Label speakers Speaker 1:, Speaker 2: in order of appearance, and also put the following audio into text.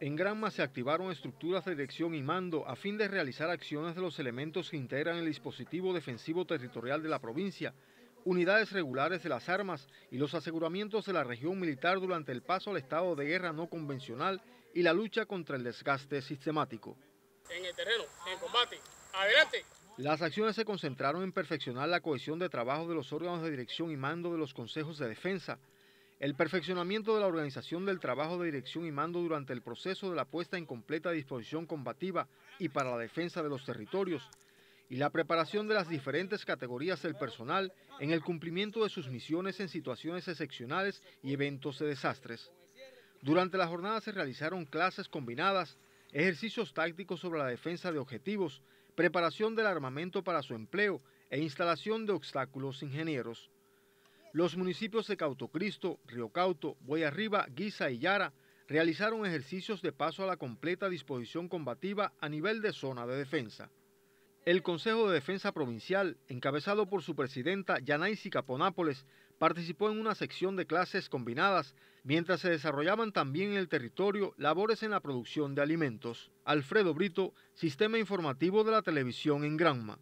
Speaker 1: En Granma se activaron estructuras de dirección y mando a fin de realizar acciones de los elementos que integran el dispositivo defensivo territorial de la provincia, unidades regulares de las armas y los aseguramientos de la región militar durante el paso al estado de guerra no convencional y la lucha contra el desgaste sistemático.
Speaker 2: En el terreno, en combate, adelante.
Speaker 1: Las acciones se concentraron en perfeccionar la cohesión de trabajo de los órganos de dirección y mando de los consejos de defensa, el perfeccionamiento de la organización del trabajo de dirección y mando durante el proceso de la puesta en completa disposición combativa y para la defensa de los territorios y la preparación de las diferentes categorías del personal en el cumplimiento de sus misiones en situaciones excepcionales y eventos de desastres. Durante la jornada se realizaron clases combinadas, ejercicios tácticos sobre la defensa de objetivos, preparación del armamento para su empleo e instalación de obstáculos ingenieros. Los municipios de Cautocristo, Río Cauto, Boyarriba, Guisa y Yara realizaron ejercicios de paso a la completa disposición combativa a nivel de zona de defensa. El Consejo de Defensa Provincial, encabezado por su presidenta Yanaisi Caponápoles, participó en una sección de clases combinadas, mientras se desarrollaban también en el territorio labores en la producción de alimentos. Alfredo Brito, Sistema Informativo de la Televisión en Granma.